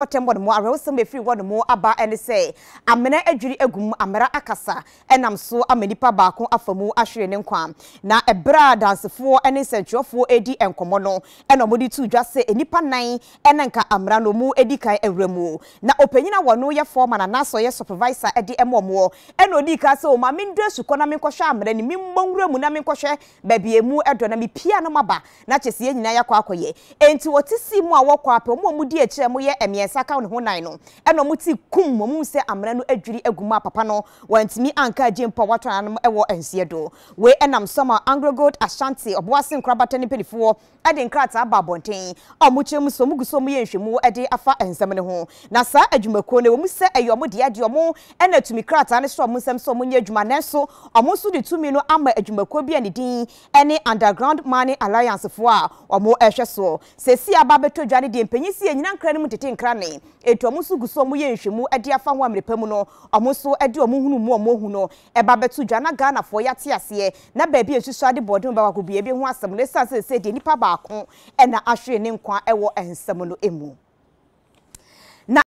ɔtɛm wɔde mu awɛwosɛm efiri wɔde mu aba ɛne sɛ amena adwiri egum amera akasa ɛnam so ama nipa baako afa mu ahwere ne nkwa na ɛbrɛ a dansefoɔ ɛne nsɛntwerɛfoɔ edi nkɔmɔ no ɛna wɔn tu dwa sɛ enipa nan ɛna nka amera no mu edi kan ɛwura mu na ɔpanyin a wɔn yɛ fɔɔma na naasa ɔyɛ supervisor ɛde ɛma wɔn ɛna odi ka sɛ o maame n dure sukɔ na mi nkɔhwɛ amera ni mi mbɔ nwura mu na mi nkɔhwɛ baabi emu ɛdɔ na mi pia no maba na kyɛseɛ nyinaa yɛ akɔ akɔyɛ enti mu a wɔkɔ mu yɛ ɛmiɛ nsa ka ne ho nan no ɛna ɔmo ti kum wɔn mu sɛ amena no adwiri agu mu a papa no wɔntumi anka agye mpa wɔatɔ nanom ɛwɔ nsia do wei ɛnam sɔm a anglo ashanti ɔboase nkorabata ne mpanyinfoɔ ɛde nkrataa ba abɔnten a ɔmo kyerɛ mu so ɔmo gu so ɔmo yɛ nhwɛmu ɛde afa nsɛm ne ho na saa adwumakuo no wɔn mu sɛ ɛyɛ ɔmo deɛ deɛ ɔmo ɛna tumi krataa ne so ɔmo nsɛm so ɔmo nyɛ adwuma ne din ɛne underground money alliance foɔ a ɔmo ɛhwɛ soɔ sɛsi aba abɛtɔ si yɛ nyina nkra no ne etu ɔmo nso gu so ɔmo yɛ nhwɛmu afa ho amirika mu no ɔmo nso de ɔmo hunu mu ɔmo hu no ɛba dwa na ghanafoɔ yɛate aseɛ na baabi a esusu ade bɔɔden baa ko bie bi ho asɛm no esan sɛ sɛ deɛ nipa baako na ahwere ne nkwa ewo nsɛm no mu.